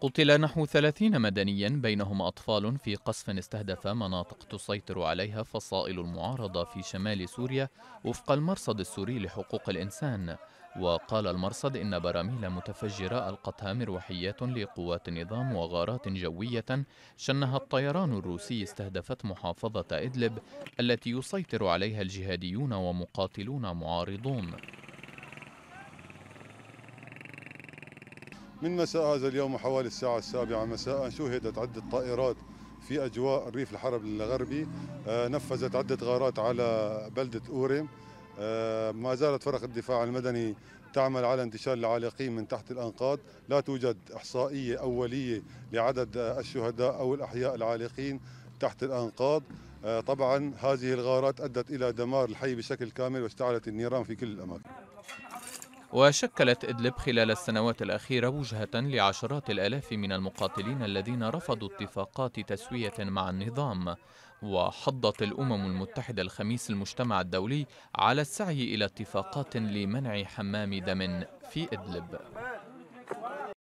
قتل نحو 30 مدنيا بينهم أطفال في قصف استهدف مناطق تسيطر عليها فصائل المعارضة في شمال سوريا وفق المرصد السوري لحقوق الإنسان وقال المرصد إن براميل متفجرة ألقتها مروحيات لقوات النظام وغارات جوية شنها الطيران الروسي استهدفت محافظة إدلب التي يسيطر عليها الجهاديون ومقاتلون معارضون من مساء هذا اليوم حوالي الساعة السابعة مساء شهدت عدة طائرات في أجواء الريف الحرب الغربي آه، نفذت عدة غارات على بلدة أوريم آه، ما زالت فرق الدفاع المدني تعمل على انتشال العالقين من تحت الأنقاض لا توجد إحصائية أولية لعدد الشهداء أو الأحياء العالقين تحت الأنقاض آه، طبعا هذه الغارات أدت إلى دمار الحي بشكل كامل واشتعلت النيران في كل الأماكن وشكلت إدلب خلال السنوات الأخيرة وجهة لعشرات الآلاف من المقاتلين الذين رفضوا اتفاقات تسوية مع النظام وحضت الأمم المتحدة الخميس المجتمع الدولي على السعي إلى اتفاقات لمنع حمام دم في إدلب